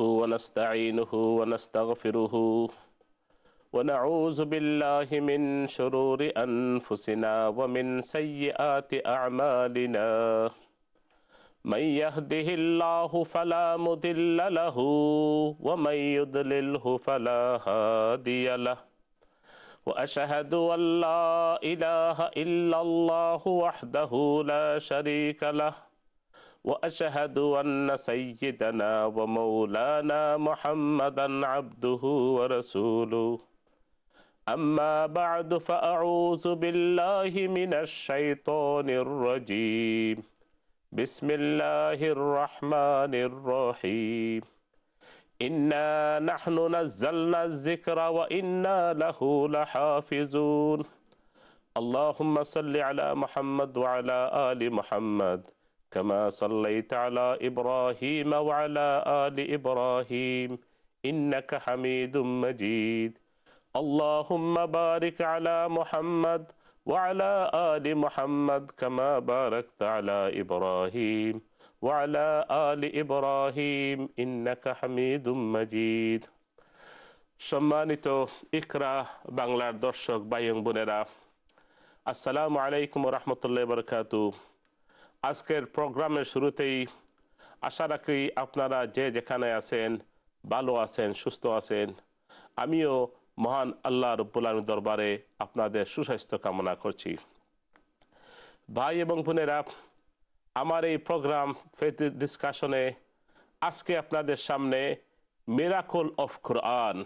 نحمده ونستعينه ونستغفره ونعوذ بالله من شرور أنفسنا ومن سيئات أعمالنا من يهده الله فلا مضل له ومن يضلله فلا هادي له واشهد ان لا اله الا الله وحده لا شريك له واشهد ان سيدنا ومولانا محمدا عبده ورسوله اما بعد فاعوذ بالله من الشيطان الرجيم بسم الله الرحمن الرحيم انا نحن نزلنا الذكر وانا له لحافظون اللهم صل على محمد وعلى ال محمد كما صليت على إبراهيم وعلى آل إبراهيم إنك حميد مجيد اللهم بارك على محمد وعلى آل محمد كما باركت على إبراهيم وعلى آل إبراهيم إنك حميد مجيد إكرا ইকরা বাংলার দর্শক বায়ং السلام عليكم ورحمه الله وبركاته আজকের প্রোগ্রামের শুরুতেই আশা রাখি আপনারা যে যেখানে আছেন ভালো আছেন সুস্থ আছেন আমিও মহান আল্লাহ রব্বুল্লাহ দরবারে আপনাদের সুস্বাস্থ্য কামনা করছি ভাই এবং বোনেরা আমার এই প্রোগ্রাম ফেথ ডিসকাশনে আজকে আপনাদের সামনে মেরাকল অফ কোরআন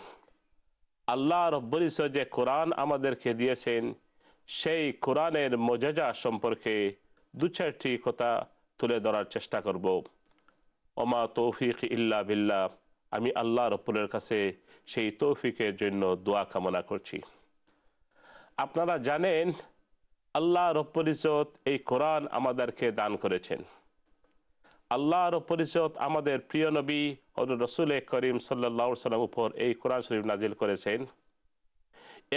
আল্লাহ রব্বুল যে কোরআন আমাদেরকে দিয়েছেন সেই কোরআনের মজাজা সম্পর্কে দু চারটি কথা তুলে ধরার চেষ্টা করব অমা তৌফিক ইল্লা বিল্লা আমি আল্লাহ রপুলের কাছে সেই তৌফিকের জন্য দোয়া কামনা করছি আপনারা জানেন আল্লাহ রব্বুল ইজত এই কোরআন আমাদেরকে দান করেছেন আল্লাহ রব্বুল ইজত আমাদের প্রিয় নবী হজর রসুল করিম সাল্লা সাল্লাম উপর এই কোরআন শরীফ নাজিল করেছেন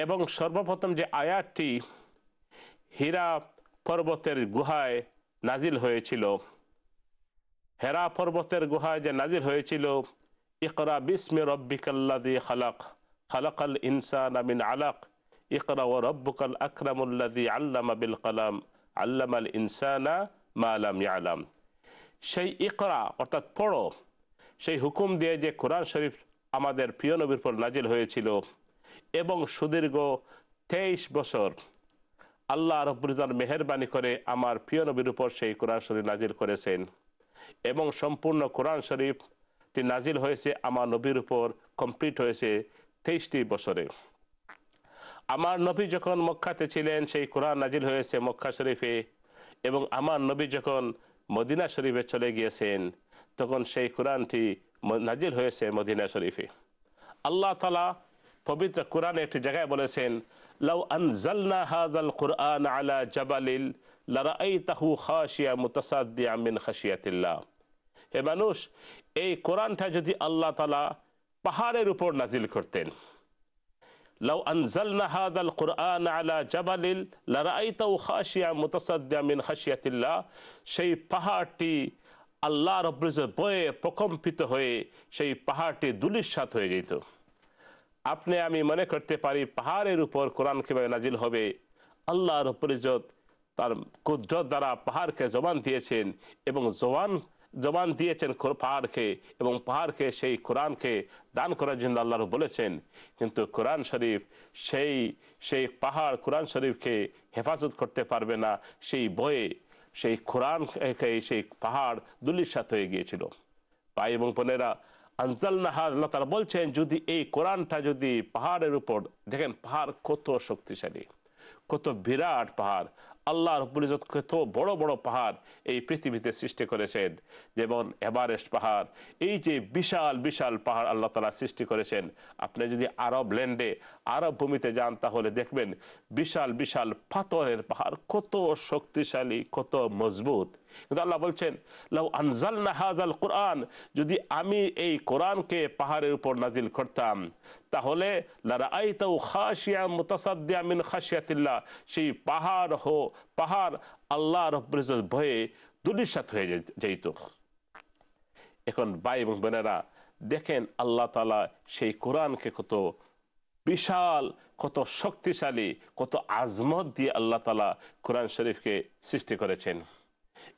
এবং সর্বপ্রথম যে আয়াতটি হীরা পর্বতের গুহায় নাজিল হয়েছিল হেরা পর্বতের গুহায় যে নাজিল হয়েছিল ইকরা বিসমে রব্বিকাল্লাদি খালাক আল ইনসান আমিন আলাক ইকরা ও রব্বুকাল আকরামুল্লাদি আল্লাম আবিল কালাম আল্লাম আল ইনসানা মা আলাম ইয়ালাম সেই ইকরা অর্থাৎ পড়ো সেই হুকুম দিয়ে যে কোরআন শরীফ আমাদের প্রিয় নবীর পর নাজিল হয়েছিল এবং সুদীর্ঘ তেইশ বছর আল্লাহ রব্বুলজান মেহরবানি করে আমার প্রিয় নবীর উপর সেই কোরআন শরীফ নাজিল করেছেন এবং সম্পূর্ণ কোরআন শরীফটি নাজিল হয়েছে আমার নবীর উপর কমপ্লিট হয়েছে তেইশটি বছরে আমার নবী যখন মক্কাতে ছিলেন সেই কোরআন নাজিল হয়েছে মক্কা শরীফে এবং আমার নবী যখন মদিনা শরীফে চলে গিয়েছেন তখন সেই কোরআনটি নাজিল হয়েছে মদিনা শরীফে আল্লাহ তালা পবিত্র কোরআনে একটি জায়গায় বলেছেন লাউ আনজালনা হাজাল কুরআন আলা জাবালিল লারাআইতাহু খাশিয়া মুতাসাদ্দিয়া মিন খাশিয়াতিল্লাহ এ মানুষ এই কোরআনটা যদি আল্লাহ তালা পাহাড়ের উপর নাজিল করতেন লাউ আনজালনা হাদাল কুরআন আলা জাবালিল লারাআইতাহু খাশিয়া মুতাসাদ্দিয়া মিন খাশিয়াতিল্লাহ সেই পাহাড়টি আল্লাহ রব্বুল বয়ে প্রকম্পিত হয়ে সেই পাহাড়টি দুলিশাত হয়ে যেত আপনি আমি মনে করতে পারি পাহাড়ের উপর কোরআন কীভাবে নাজিল হবে আল্লাহ রপরিজত তার কুদরত দ্বারা পাহাড়কে জবান দিয়েছেন এবং জবান জবান দিয়েছেন পাহাড়কে এবং পাহাড়কে সেই কোরআনকে দান করার জন্য আল্লাহর বলেছেন কিন্তু কোরআন শরীফ সেই সেই পাহাড় কোরআন শরীফকে হেফাজত করতে পারবে না সেই বয়ে সেই কোরআন সেই পাহাড় দুলির সাথে হয়ে গিয়েছিল ভাই এবং বোনেরা আনজাল বলছেন যদি এই কোরআনটা যদি পাহাড়ের উপর দেখেন পাহাড় কত শক্তিশালী কত বিরাট পাহাড় আল্লাহ রব্বুল ইজত কত বড় বড় পাহাড় এই পৃথিবীতে সৃষ্টি করেছেন যেমন এভারেস্ট পাহাড় এই যে বিশাল বিশাল পাহাড় আল্লাহ তালা সৃষ্টি করেছেন আপনি যদি আরব ল্যান্ডে আরব ভূমিতে যান তাহলে দেখবেন বিশাল বিশাল পাথরের পাহাড় কত শক্তিশালী কত মজবুত কিন্তু আল্লাহ বলছেন লাউ আনজাল নাহাজাল কোরআন যদি আমি এই কোরআনকে পাহাড়ের উপর নাজিল করতাম তাহলে মিন সেই পাহাড় হো পাহাড় আল্লাহ ভয়ে দুলিশাত হয়ে এখন ভাই এবং বোনেরা দেখেন আল্লাহ তালা সেই কোরআনকে কত বিশাল কত শক্তিশালী কত আজমত দিয়ে আল্লাহ তালা কোরআন শরীফকে সৃষ্টি করেছেন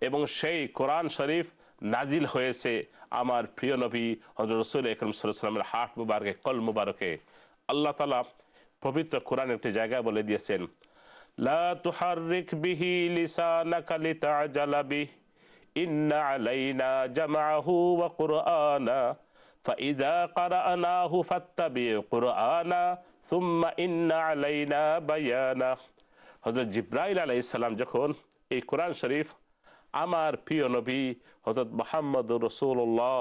এবং সেই কোরআন শরীফ নাজিল হয়েছে আমার প্রিয় নবী হজর রসুল একরম সাল্লামের হাট মুবারকে কল মুবারকে আল্লাহ তালা পবিত্র কোরআন একটি জায়গায় বলে দিয়েছেন লা তুহারিক জিব্রাইল আলাইসাল্লাম যখন এই কোরআন শরীফ আমার প্রিয় নবী হজরত মোহাম্মদ রসুল্লাহ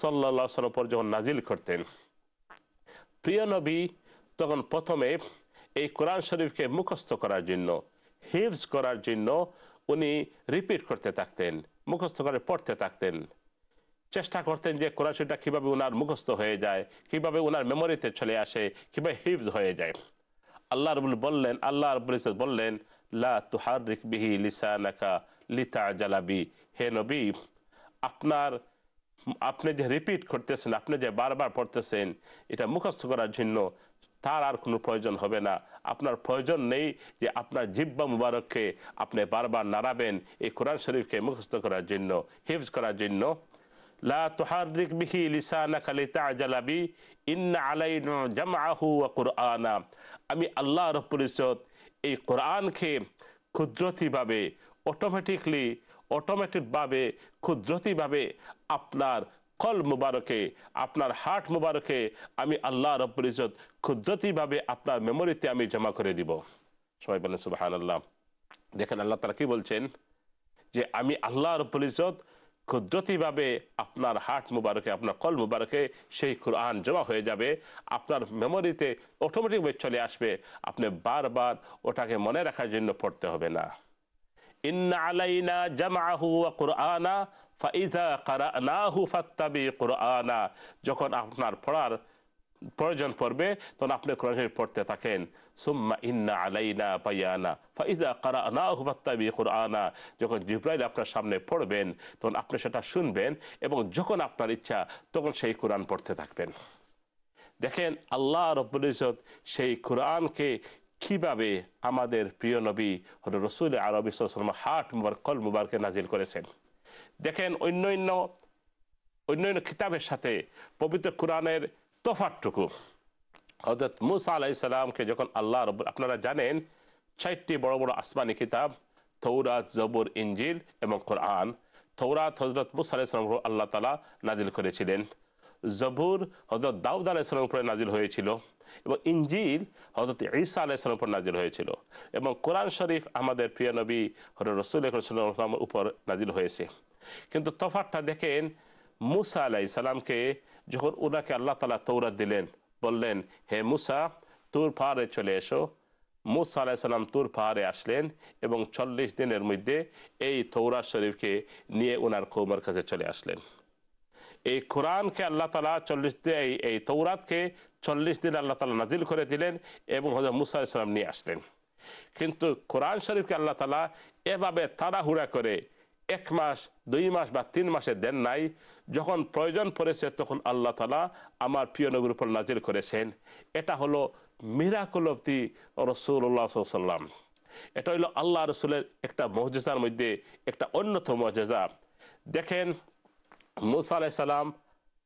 সাল্লা পর যখন নাজিল করতেন প্রিয় নবী তখন প্রথমে এই কোরআন শরীফকে মুখস্থ করার জন্য হিফজ করার জন্য উনি রিপিট করতে থাকতেন মুখস্থ করে পড়তে থাকতেন চেষ্টা করতেন যে কোরআন শরীফটা কীভাবে ওনার মুখস্থ হয়ে যায় কিভাবে ওনার মেমোরিতে চলে আসে কীভাবে হিফজ হয়ে যায় আল্লাহ রবুল বললেন আল্লাহ রবুল বললেন লা রিক বিহি নাকা লিতা জালাবি হে নবী আপনার আপনি যে রিপিট করতেছেন আপনি যে বারবার পড়তেছেন এটা মুখস্থ করার জন্য তার আর কোনো প্রয়োজন হবে না আপনার প্রয়োজন নেই যে আপনার জিব্বা মুবারককে আপনি বারবার নাড়াবেন এই কোরআন শরীফকে মুখস্থ করার জন্য হিফজ করার জন্য লা আমি আল্লাহ রব্বুল এই কোরআনকে ক্ষুদ্রতিভাবে অটোমেটিকলি অটোমেটিকভাবে ক্ষুদ্রতিভাবে আপনার কল মুবারকে আপনার হার্ট মুবারকে আমি আল্লাহ রব্বুল ইজত ক্ষুদ্রতিভাবে আপনার মেমোরিতে আমি জমা করে দিব সবাই বলেন সুবাহান আল্লাহ দেখেন আল্লাহ তারা কি বলছেন যে আমি আল্লাহ রব্বুল ইজত ক্ষুদ্রতিভাবে আপনার হার্ট মুবারকে আপনার কল মুবারকে সেই কোরআন জমা হয়ে যাবে আপনার মেমোরিতে অটোমেটিকভাবে চলে আসবে আপনি বারবার ওটাকে মনে রাখার জন্য পড়তে হবে না ইন্না আলাইনা জামাহু কোরআনা ফাইজা কারানাহু ফাত্তাবি কোরআনা যখন আপনার পড়ার প্রয়োজন পড়বে তখন আপনি কোরআন শরীফ পড়তে থাকেন সুম্মা ইন্না আলাইনা পাইয়ানা ফাইজা কারানাহু ফাত্তাবি কোরআনা যখন জিব্রাইল আপনার সামনে পড়বেন তখন আপনি সেটা শুনবেন এবং যখন আপনার ইচ্ছা তখন সেই কোরআন পড়তে থাকবেন দেখেন আল্লাহ রব্বুল ইজত সেই কোরআনকে কিভাবে আমাদের প্রিয় নবী হল রসুল আরবি সাল্লাম হাট মুবার কল মুবারকে নাজিল করেছেন দেখেন অন্য অন্য অন্যান্য খিতাবের সাথে পবিত্র কোরআনের তোফাটটুকু হজরত মুসা আলাইসাল্লামকে যখন আল্লাহ রব আপনারা জানেন চারটি বড় বড় আসমানি কিতাব থৌরাত জবুর ইঞ্জিল এবং কোরআন থৌরাত হজরত মুসা আলাইসালাম আল্লাহ তালা নাজিল করেছিলেন জবুর হজরত দাউদ আলাইসালাম উপরে নাজিল হয়েছিল এবং ইঞ্জির হজরত ঈসা আলাইসালাম উপর নাজিল হয়েছিল এবং কোরআন শরীফ আমাদের প্রিয় নবী হজরত রসুল ইসলামের উপর নাজিল হয়েছে কিন্তু তফাতটা দেখেন মুসা আলাহ ইসালামকে যখন ওনাকে আল্লাহ তালা তৌরা দিলেন বললেন হে মুসা তোর পাহাড়ে চলে এসো মুসা আলাই সালাম তোর পাহাড়ে আসলেন এবং চল্লিশ দিনের মধ্যে এই তৌরা শরীফকে নিয়ে ওনার কৌমার কাছে চলে আসলেন এই কোরআনকে আল্লাহ তালা চল্লিশ এই এই তৌরাতকে চল্লিশ দিন আল্লাহ তালা নাজিল করে দিলেন এবং হজরত মুসা ইসলাম নিয়ে আসলেন কিন্তু কোরআন শরীফকে আল্লাহ তালা এভাবে তাড়াহুড়া করে এক মাস দুই মাস বা তিন মাসে দেন নাই যখন প্রয়োজন পড়েছে তখন আল্লাহ তালা আমার প্রিয় নগর উপর নাজিল করেছেন এটা হলো মিরাকুল অব্দি দি রসুল্লাহ সাল্লাম এটা হলো আল্লাহ রসুলের একটা মহজেজার মধ্যে একটা অন্যতম মহজেজা দেখেন মুসা আলাইসাল্লাম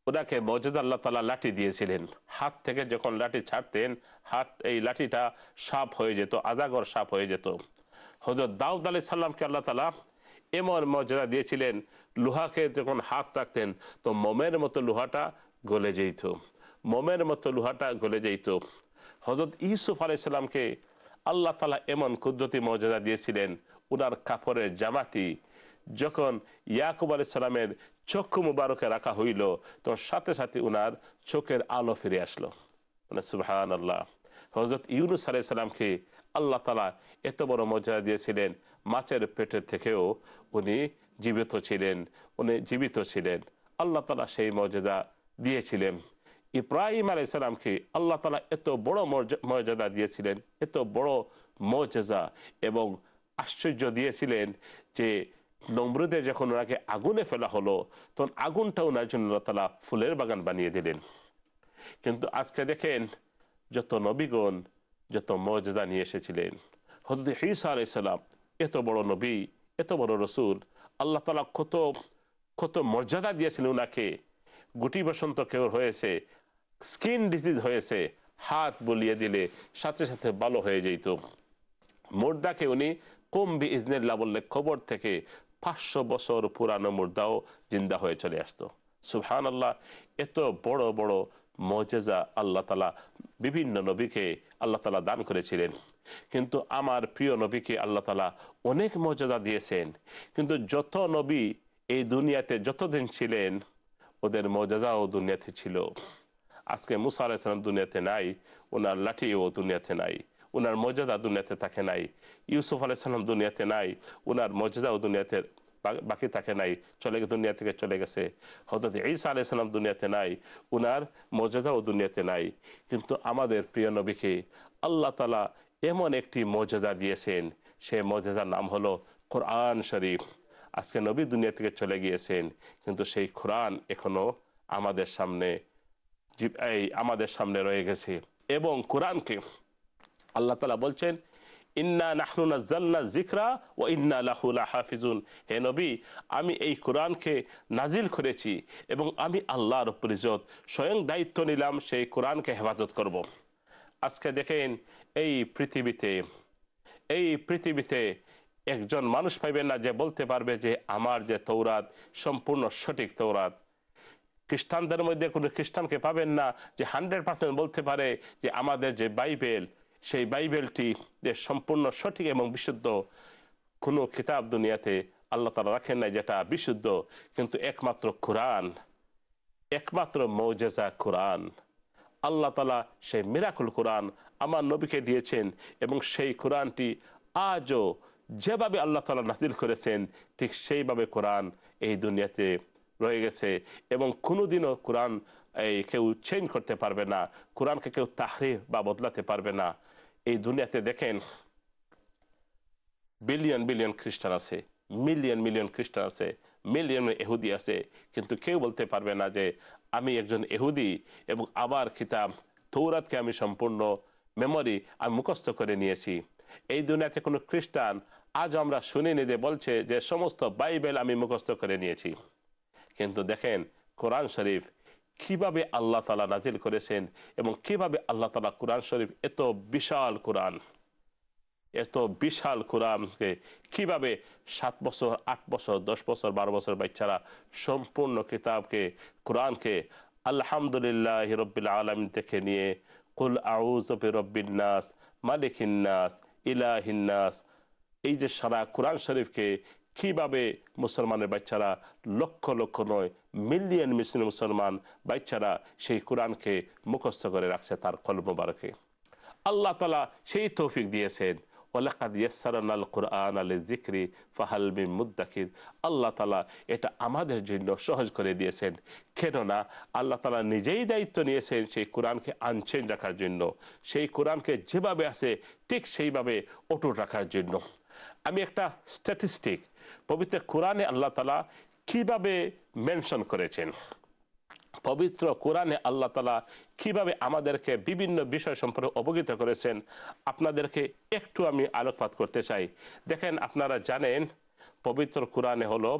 ওনাকে মজুদ আল্লাহ তালা লাঠি দিয়েছিলেন হাত থেকে যখন লাঠি ছাড়তেন হাত এই লাঠিটা সাপ হয়ে যেত আজাগর সাপ হয়ে যেত হজরত দাউদ আলি সাল্লামকে আল্লাহ তালা এমন মর্যাদা দিয়েছিলেন লোহাকে যখন হাত রাখতেন তো মোমের মতো লোহাটা গলে যেত মোমের মতো লোহাটা গলে যেত হজরত আলি আলাইসাল্লামকে আল্লাহ তালা এমন কুদরতি মর্যাদা দিয়েছিলেন উনার কাপড়ের জামাটি যখন ইয়াকুব আলাইসাল্লামের চক্ষু মুবারকে রাখা হইল তো সাথে সাথে উনার চোখের আলো ফিরে আসলো মানে সুবাহান আল্লাহ হজরত ইউনুস আলাই সালামকে আল্লাহ তালা এত বড় মর্যাদা দিয়েছিলেন মাছের পেটের থেকেও উনি জীবিত ছিলেন উনি জীবিত ছিলেন আল্লাহ তালা সেই মর্যাদা দিয়েছিলেন ইব্রাহিম আলাই সালামকে আল্লাহ তালা এত বড় মর্যাদা দিয়েছিলেন এত বড় মর্যাদা এবং আশ্চর্য দিয়েছিলেন যে নম্রদের যখন ওনাকে আগুনে ফেলা হলো তখন আগুনটা ওনার জন্য তালা ফুলের বাগান বানিয়ে দিলেন কিন্তু আজকে দেখেন যত নবীগণ যত মর্যাদা নিয়ে এসেছিলেন হজরত ঈসা আলাইসাল্লাম এত বড় নবী এত বড় রসুল আল্লাহ তালা কত কত মর্যাদা দিয়েছিলেন ওনাকে গুটি বসন্ত কেউ হয়েছে স্কিন ডিজিজ হয়েছে হাত বলিয়ে দিলে সাথে সাথে ভালো হয়ে যেত মোর্দাকে উনি কমবি ইজনেল্লা বললে খবর থেকে পাঁচশো বছর পুরানো মুর্দাও জিন্দা হয়ে চলে আসতো সুহান আল্লাহ এত বড় বড় মজেজা আল্লাহ তালা বিভিন্ন নবীকে আল্লাহ তালা দান করেছিলেন কিন্তু আমার প্রিয় নবীকে আল্লাহ তালা অনেক মর্যাদা দিয়েছেন কিন্তু যত নবী এই দুনিয়াতে যতদিন ছিলেন ওদের মর্যাদাও দুনিয়াতে ছিল আজকে মুসা আলাইসালাম দুনিয়াতে নাই ওনার লাঠিও দুনিয়াতে নাই ওনার মর্যাদা দুনিয়াতে থাকে নাই ইউসুফ আলাইসাল্লাম দুনিয়াতে নাই ওনার ও দুনিয়াতে বাকি থাকে নাই চলে দুনিয়া থেকে চলে গেছে হজরত ঈসা আলাইসাল্লাম দুনিয়াতে নাই উনার ও দুনিয়াতে নাই কিন্তু আমাদের প্রিয় নবীকে আল্লাহ তালা এমন একটি মর্যাদা দিয়েছেন সে মর্যাদার নাম হলো কোরআন শরীফ আজকে নবী দুনিয়া থেকে চলে গিয়েছেন কিন্তু সেই কোরআন এখনও আমাদের সামনে এই আমাদের সামনে রয়ে গেছে এবং কোরআনকে আল্লাহ তালা বলছেন ইন্না জাল্না জিকরা ও ইন্না লাহুলা হাফিজুন হে নবী আমি এই কোরআনকে নাজিল করেছি এবং আমি আল্লাহর পরিজত স্বয়ং দায়িত্ব নিলাম সেই কোরআনকে হেফাজত করব। আজকে দেখেন এই পৃথিবীতে এই পৃথিবীতে একজন মানুষ পাইবেন না যে বলতে পারবে যে আমার যে তৌরাত সম্পূর্ণ সঠিক তৌরাত খ্রিস্টানদের মধ্যে কোনো খ্রিস্টানকে পাবেন না যে হান্ড্রেড পার্সেন্ট বলতে পারে যে আমাদের যে বাইবেল সেই বাইবেলটি যে সম্পূর্ণ সঠিক এবং বিশুদ্ধ কোনো খিতাব দুনিয়াতে আল্লাহ তালা রাখেন নাই যেটা বিশুদ্ধ কিন্তু একমাত্র কোরআন একমাত্র মৌজেজা কোরআন আল্লাহ তালা সেই মিরাকুল কোরআন আমার নবীকে দিয়েছেন এবং সেই কোরআনটি আজও যেভাবে আল্লাহ তালা নাজিল করেছেন ঠিক সেইভাবে কোরআন এই দুনিয়াতে রয়ে গেছে এবং কোনোদিনও কোরআন এই কেউ চেঞ্জ করতে পারবে না কোরআনকে কেউ তাহরিফ বা বদলাতে পারবে না এই দুনিয়াতে দেখেন বিলিয়ন বিলিয়ন খ্রিস্টান আছে মিলিয়ন মিলিয়ন খ্রিস্টান আছে মিলিয়ন এহুদি আছে কিন্তু কেউ বলতে পারবে না যে আমি একজন এহুদি এবং আবার খিতাব তৌরাতকে আমি সম্পূর্ণ মেমরি আমি মুখস্থ করে নিয়েছি এই দুনিয়াতে কোনো খ্রিস্টান আজ আমরা শুনে নিতে বলছে যে সমস্ত বাইবেল আমি মুখস্থ করে নিয়েছি কিন্তু দেখেন কোরআন শরীফ কিভাবে আল্লাহ তালা নাজিল করেছেন এবং কিভাবে আল্লাহ তালা কোরআন শরীফ এত বিশাল কোরআন এত বিশাল কোরআনকে কিভাবে সাত বছর আট বছর দশ বছর বারো বছর বাচ্চারা সম্পূর্ণ কিতাবকে কোরআনকে আল্লাহামদুলিল্লাহ হিরব্বিল আলম দেখে নিয়ে কুল আউজবি রব্বিন্নাস ইন্নাস ইলাহিন্নাস এই যে সারা কোরআন শরীফকে কিভাবে মুসলমানের বাচ্চারা লক্ষ লক্ষ নয় মিলিয়ন মিশ্র মুসলমান বাচ্চারা সেই কোরআনকে মুখস্থ করে রাখছে তার কলমবারকে আল্লাহ তালা সেই তৌফিক দিয়েছেন ওলাকাদ ইয়াসারান আল কোরআন আল জিক্রি ফাহালমি মুদ্দাকির আল্লাহ তালা এটা আমাদের জন্য সহজ করে দিয়েছেন কেননা আল্লাহ তালা নিজেই দায়িত্ব নিয়েছেন সেই কোরআনকে আনছেন রাখার জন্য সেই কোরআনকে যেভাবে আছে ঠিক সেইভাবে অটুট রাখার জন্য আমি একটা স্ট্যাটিস্টিক পবিত্র কোরআনে আল্লাহ তালা কিভাবে মেনশন করেছেন পবিত্র কোরআনে আল্লাহ তালা কিভাবে আমাদেরকে বিভিন্ন বিষয় সম্পর্কে অবগত করেছেন আপনাদেরকে একটু আমি আলোকপাত করতে চাই দেখেন আপনারা জানেন পবিত্র কোরআনে হলো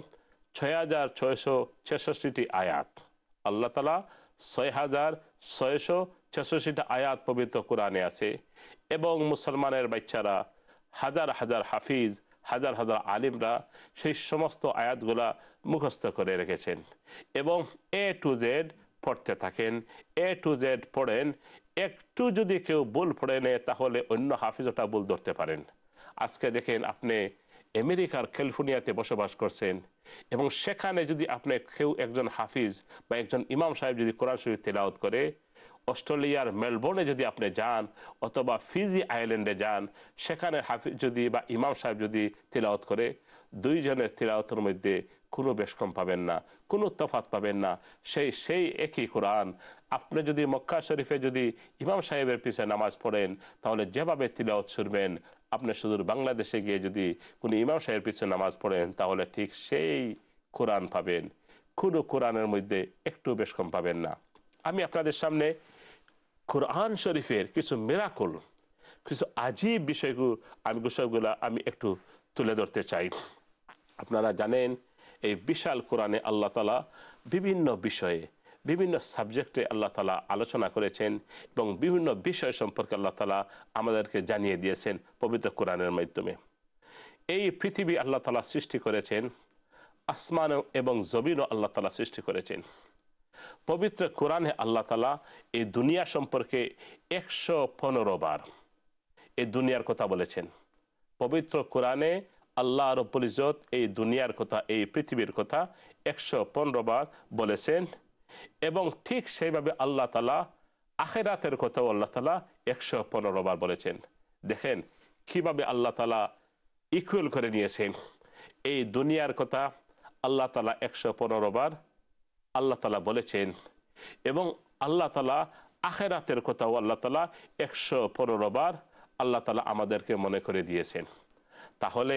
ছয় হাজার ছয়শো ছেষট্টি আয়াত আল্লাহ তালা ছয় হাজার ছয়শো ছেষট্টি আয়াত পবিত্র কোরআনে আছে এবং মুসলমানের বাচ্চারা হাজার হাজার হাফিজ হাজার হাজার আলিমরা সেই সমস্ত আয়াতগুলা মুখস্থ করে রেখেছেন এবং এ টু জেড পড়তে থাকেন এ টু জেড পড়েন একটু যদি কেউ ভুল পড়ে নেয় তাহলে অন্য হাফিজটা ভুল ধরতে পারেন আজকে দেখেন আপনি আমেরিকার ক্যালিফোর্নিয়াতে বসবাস করছেন এবং সেখানে যদি আপনি কেউ একজন হাফিজ বা একজন ইমাম সাহেব যদি কোরআন শরীফ তেলাওত করে অস্ট্রেলিয়ার মেলবোর্নে যদি আপনি যান অথবা ফিজি আইল্যান্ডে যান সেখানে হাফিজ যদি বা ইমাম সাহেব যদি তিলাওত করে দুইজনের তিলাওতের মধ্যে কোনো বেশকম পাবেন না কোনো তফাত পাবেন না সেই সেই একই কোরআন আপনি যদি মক্কা শরীফে যদি ইমাম সাহেবের পিছে নামাজ পড়েন তাহলে যেভাবে তিলাওত শুনবেন আপনি শুধু বাংলাদেশে গিয়ে যদি কোনো ইমাম সাহেবের পিছে নামাজ পড়েন তাহলে ঠিক সেই কোরআন পাবেন কোনো কোরআনের মধ্যে একটু বেশকম পাবেন না আমি আপনাদের সামনে কোরআন শরীফের কিছু মেরাকল কিছু আজীব বিষয়গুলো আমি বিষয়গুলো আমি একটু তুলে ধরতে চাই আপনারা জানেন এই বিশাল কোরআনে আল্লাহ তালা বিভিন্ন বিষয়ে বিভিন্ন সাবজেক্টে আল্লাহ তালা আলোচনা করেছেন এবং বিভিন্ন বিষয় সম্পর্কে আল্লাহ তালা আমাদেরকে জানিয়ে দিয়েছেন পবিত্র কোরআনের মাধ্যমে এই পৃথিবী আল্লাহ তালা সৃষ্টি করেছেন আসমান এবং জমিনও আল্লাহ তালা সৃষ্টি করেছেন পবিত্র কোরআনে আল্লাহ তালা এই দুনিয়া সম্পর্কে একশো পনেরো বার এই দুনিয়ার কথা বলেছেন পবিত্র কোরআনে আল্লাহ রব্বুল ইজত এই দুনিয়ার কথা এই পৃথিবীর কথা একশো পনেরো বার বলেছেন এবং ঠিক সেইভাবে আল্লাহ তালা আখেরাতের কথাও আল্লাহ তালা একশো পনেরো বার বলেছেন দেখেন কিভাবে আল্লাহ তালা ইকুয়েল করে নিয়েছেন এই দুনিয়ার কথা আল্লাহ তালা একশো পনেরো বার আল্লাহ তালা বলেছেন এবং আল্লাহ তালা আখেরাতের কথাও আল্লাহ তালা একশো পনেরো বার আল্লাহ তালা আমাদেরকে মনে করে দিয়েছেন তাহলে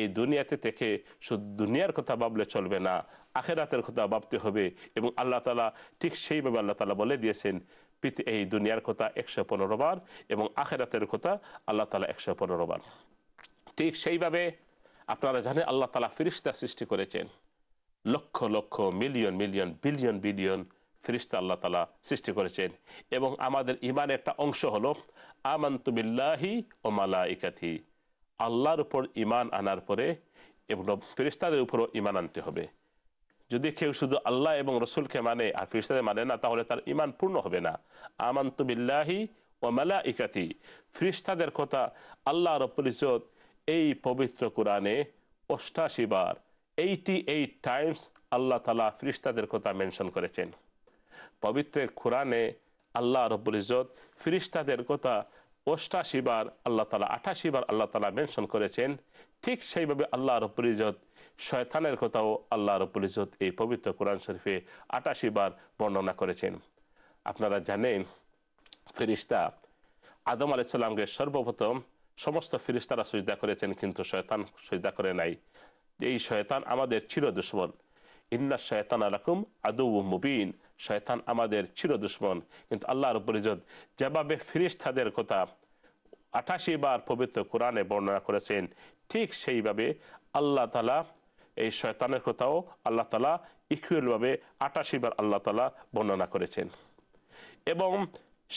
এই দুনিয়াতে থেকে শুধু দুনিয়ার কথা ভাবলে চলবে না আখেরাতের কথা ভাবতে হবে এবং আল্লাহ তালা ঠিক সেইভাবে আল্লাহ তালা বলে দিয়েছেন এই দুনিয়ার কথা একশো পনেরো বার এবং আখেরাতের কথা আল্লাহ তালা একশো পনেরো বার ঠিক সেইভাবে আপনারা জানেন আল্লাহ তালা ফিরিস্তা সৃষ্টি করেছেন লক্ষ লক্ষ মিলিয়ন মিলিয়ন বিলিয়ন বিলিয়ন ফিরিস্তা আল্লাহ তালা সৃষ্টি করেছেন এবং আমাদের ইমানের একটা অংশ হলো আমান্তুবিল্লাহি ও মালা ইকাথি আল্লাহর উপর ইমান আনার পরে এগুলো ফিরিস্তাদের উপরও ইমান আনতে হবে যদি কেউ শুধু আল্লাহ এবং রসুলকে মানে আর ফিরিস্তাদের মানে না তাহলে তার ইমান পূর্ণ হবে না আমান্তুবিল্লাহি ও মালা ইকাথি ফিরিস্তাদের কথা আল্লাহ রব্বুল ইজত এই পবিত্র কোরআনে অষ্টাশি বার এইটি এইট টাইমস আল্লাহ তালা ফিরিস্তাদের কথা মেনশন করেছেন পবিত্র কোরআনে আল্লাহ রব্বুল ইজত ফিরিস্তাদের কথা অষ্টাশি বার আল্লাহ তালা আঠাশি বার আল্লাহ তালা মেনশন করেছেন ঠিক সেইভাবে আল্লাহ রব্বুল ইজত শয়তানের কথাও আল্লাহ রব্বুল ইজত এই পবিত্র কোরআন শরীফে আঠাশি বার বর্ণনা করেছেন আপনারা জানেন ফিরিস্তা আদম আলাইসাল্লামকে সর্বপ্রথম সমস্ত ফিরিস্তারা সজদা করেছেন কিন্তু শয়তান সুজদা করে নাই যে এই শয়তান আমাদের চির দুশ্মন ইন্না শয়তান আলাকুম আদৌ মুবিন শয়তান আমাদের চির দুশ্মন কিন্তু আল্লাহর পরিজত যেভাবে ফিরিস্তাদের কথা আঠাশি বার পবিত্র কোরআনে বর্ণনা করেছেন ঠিক সেইভাবে আল্লাহ তালা এই শয়তানের কথাও আল্লাহ তালা ইকুয়েলভাবে আঠাশি বার আল্লাহ তালা বর্ণনা করেছেন এবং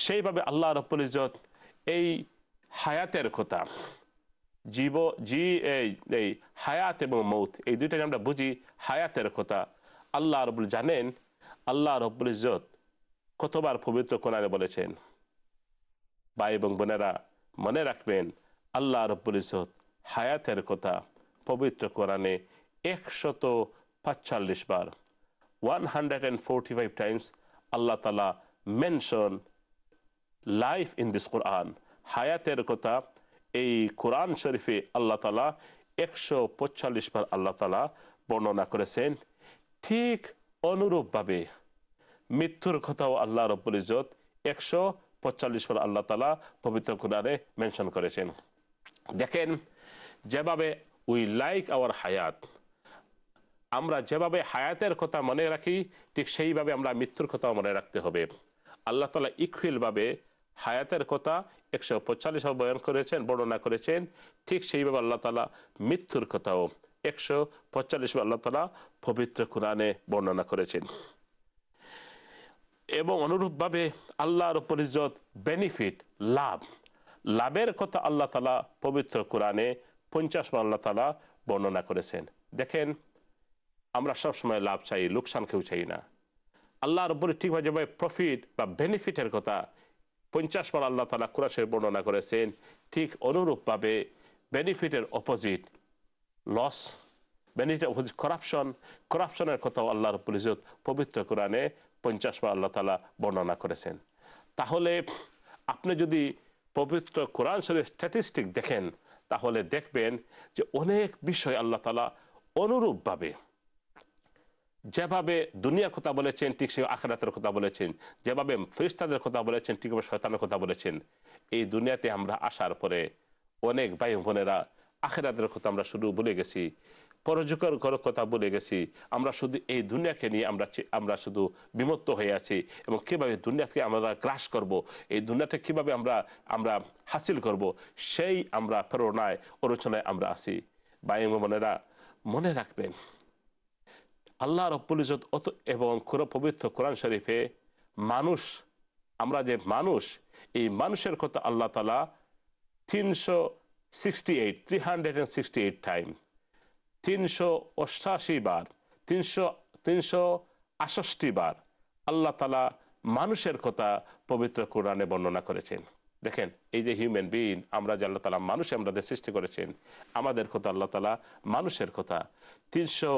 সেইভাবে আল্লাহ রব্বুল ইজত এই হায়াতের কথা জীব জি এই হায়াত এবং মৌত এই দুইটা আমরা বুঝি হায়াতের কথা আল্লাহ রবুল জানেন আল্লাহ রবুল ইজত কতবার পবিত্র কোরআনে বলেছেন ভাই এবং বোনেরা মনে রাখবেন আল্লাহ রব্বুল ইজত হায়াতের কথা পবিত্র কোরআনে একশত পাঁচচল্লিশ বার one hundred and forty five times আল্লাহ তালা mention life in this Quran হায়াতের কথা এই কোরআন শরীফে আল্লাহ তালা একশো পঁচাল্লিশ বার আল্লাহ তালা বর্ণনা করেছেন ঠিক অনুরূপভাবে মৃত্যুর কথাও আল্লাহ রব্বুল ইজত একশো পঁচাল্লিশ বার আল্লাহ তালা পবিত্র কোরআনে মেনশন করেছেন দেখেন যেভাবে উই লাইক আওয়ার হায়াত আমরা যেভাবে হায়াতের কথা মনে রাখি ঠিক সেইভাবে আমরা মৃত্যুর কথাও মনে রাখতে হবে আল্লাহ তালা ভাবে হায়াতের কথা একশো পঁচাল্লিশ বয়ান করেছেন বর্ণনা করেছেন ঠিক সেইভাবে আল্লাহ তালা মৃত্যুর কথাও একশো পঁচাল্লিশ আল্লাহ তালা পবিত্র কোরআনে বর্ণনা করেছেন এবং অনুরূপভাবে আল্লাহর উপর ইজত বেনিফিট লাভ লাভের কথা আল্লাহ তালা পবিত্র কোরআনে পঞ্চাশ আল্লাহ তালা বর্ণনা করেছেন দেখেন আমরা সবসময় লাভ চাই লোকসান কেউ চাই না আল্লাহর উপরে ঠিকভাবে প্রফিট বা বেনিফিটের কথা পঞ্চাশ বার আল্লাহ তালা কুরাশের বর্ণনা করেছেন ঠিক অনুরূপভাবে বেনিফিটের opposite loss benefit opposite corruption করাপশনের কথাও আল্লাহ রব্বুল ইজত পবিত্র কোরআনে পঞ্চাশ বার আল্লাহ তালা বর্ণনা করেছেন তাহলে আপনি যদি পবিত্র কোরআন শরীফ স্ট্যাটিস্টিক দেখেন তাহলে দেখবেন যে অনেক বিষয় আল্লাহ তালা অনুরূপভাবে যেভাবে দুনিয়ার কথা বলেছেন ঠিক সে আখরাতের কথা বলেছেন যেভাবে ফেরিস্তাদের কথা বলেছেন ঠিক শয়তানের কথা বলেছেন এই দুনিয়াতে আমরা আসার পরে অনেক ভাই বোনেরা আখেরাতের কথা আমরা শুধু ভুলে গেছি পরযুগর ঘর কথা বলে গেছি আমরা শুধু এই দুনিয়াকে নিয়ে আমরা আমরা শুধু বিমত্ত হয়ে আছি এবং কীভাবে দুনিয়াকে আমরা গ্রাস করব এই দুনিয়াটা কীভাবে আমরা আমরা হাসিল করব সেই আমরা প্রেরণায় আলোচনায় আমরা আছি ভাই বোনেরা মনে রাখবেন আল্লাহ রব্বুল ইজত অত এবং পবিত্র কোরআন শরীফে মানুষ আমরা যে মানুষ এই মানুষের কথা আল্লাহ তালা তিনশো sixty eight three hundred sixty eight time তিনশো অষ্টাশি বার তিনশো তিনশো আষষ্টি বার আল্লাহ তালা মানুষের কথা পবিত্র কোরআনে বর্ণনা করেছেন দেখেন এই যে হিউম্যান বিন আমরা যে আল্লাহ তালা মানুষ আমাদের সৃষ্টি করেছেন আমাদের কথা আল্লাহ তালা মানুষের কথা তিনশো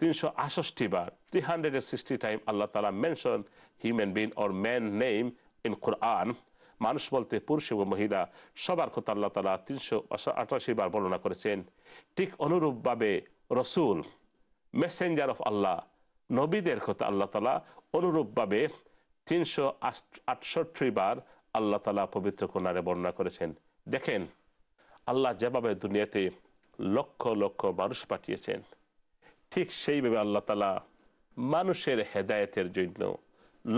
তিনশো আষষ্টি বার three hundred and sixty time আল্লাহ তালা mention human being or man name in Quran মানুষ বলতে পুরুষ এবং মহিলা সবার কথা আল্লাহ তালা তিনশো আটাশি বার বর্ণনা করেছেন ঠিক অনুরূপভাবে রসুল মেসেঞ্জার অফ আল্লাহ নবীদের কথা আল্লাহ তালা অনুরূপভাবে তিনশো আটষট্টি বার আল্লাহ তালা পবিত্র কন্যারে বর্ণনা করেছেন দেখেন আল্লাহ যেভাবে দুনিয়াতে লক্ষ লক্ষ মানুষ পাঠিয়েছেন ঠিক সেইভাবে আল্লাহ তালা মানুষের হেদায়তের জন্য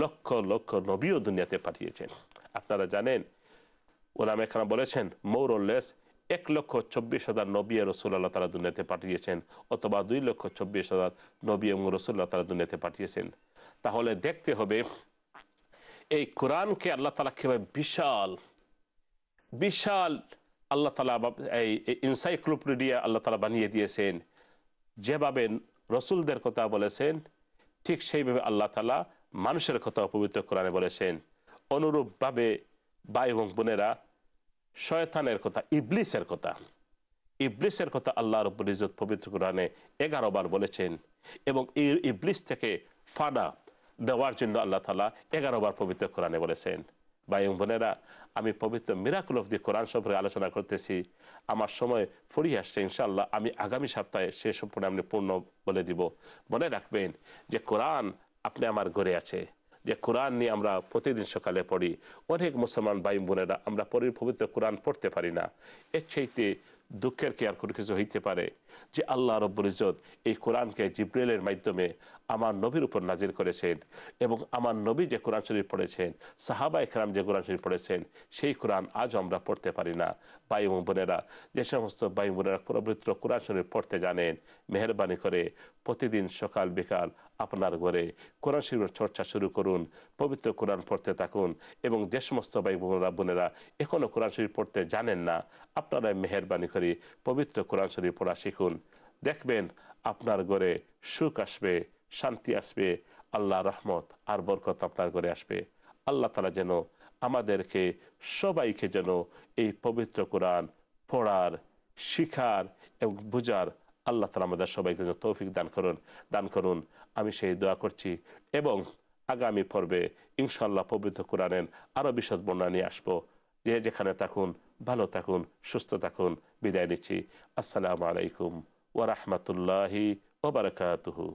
লক্ষ লক্ষ নবীও দুনিয়াতে পাঠিয়েছেন আপনারা জানেন ওলাম এখানে বলেছেন মৌরলেস এক লক্ষ চব্বিশ হাজার নবী রসুল আল্লাহ তালা দুনিয়াতে পাঠিয়েছেন অথবা দুই লক্ষ চব্বিশ হাজার নবী এবং রসুল্লাহ তালা দুনিয়াতে পাঠিয়েছেন তাহলে দেখতে হবে এই কোরআনকে আল্লাহ তালা কীভাবে বিশাল বিশাল আল্লাহ তালা এই ইনসাইক্লোপিডিয়া আল্লাহ তালা বানিয়ে দিয়েছেন যেভাবে রসুলদের কথা বলেছেন ঠিক সেইভাবে আল্লাহ তালা মানুষের কথা পবিত্র কোরআনে বলেছেন অনুরূপভাবে ভাই এবং বোনেরা শয়তানের কথা ইবলিসের কথা ইবলিসের কথা আল্লাহ রব্বুল ইজত পবিত্র কোরআনে এগারো বার বলেছেন এবং ইবলিস থেকে ফানা দেওয়ার জন্য আল্লাহ তালা এগারো বার পবিত্র কোরআনে বলেছেন ভাই বোনেরা আমি পবিত্র মিরাকুল অফ দি কোরআন সম্পর্কে আলোচনা করতেছি আমার সময় ফুরিয়ে আসছে ইনশাল্লাহ আমি আগামী সপ্তাহে সে সম্পর্কে আপনি পূর্ণ বলে দিব মনে রাখবেন যে কোরআন আপনি আমার ঘরে আছে যে কোরআন নিয়ে আমরা প্রতিদিন সকালে পড়ি অনেক মুসলমান ভাই বোনেরা আমরা পরির পবিত্র কোরআন পড়তে পারি না এর চাইতে দুঃখের কি আর কোনো কিছু হইতে পারে যে আল্লাহ রব্বুল ইজত এই কোরআনকে জিব্রেলের মাধ্যমে আমার নবীর উপর নাজির করেছেন এবং আমার নবী যে কোরআন শরীফ পড়েছেন সাহাবা এখরাম যে কোরআন শরীফ পড়েছেন সেই কোরআন আজও আমরা পড়তে পারি না ভাই বোনেরা যে সমস্ত বাই বোনেরা পবিত্র কোরআন শরীফ পড়তে জানেন মেহরবানি করে প্রতিদিন সকাল বিকাল আপনার ঘরে কোরআন শরীফের চর্চা শুরু করুন পবিত্র কোরআন পড়তে থাকুন এবং যে সমস্ত ভাই বোনরা বোনেরা এখনও কোরআন শরীফ পড়তে জানেন না আপনারা মেহরবানি করে পবিত্র কোরআন শরীফ পড়া শিখুন দেখবেন আপনার ঘরে সুখ আসবে শান্তি আসবে আল্লাহ রহমত আর বরকত আপনার ঘরে আসবে আল্লাহ তালা যেন আমাদেরকে সবাইকে যেন এই পবিত্র কোরআন পড়ার শিখার এবং বোঝার আল্লাহ তালা আমাদের সবাইকে যেন তৌফিক দান করুন দান করুন আমি সেই দোয়া করছি এবং আগামী পর্বে ইনশাল্লাহ পবিত্র কোরআনের আরও বিশদ বর্ণনা নিয়ে আসবো যে যেখানে থাকুন ভালো থাকুন সুস্থ থাকুন বিদায় নিচ্ছি আসসালামু আলাইকুম ওরহমতুল্লাহি ওবরকাতহু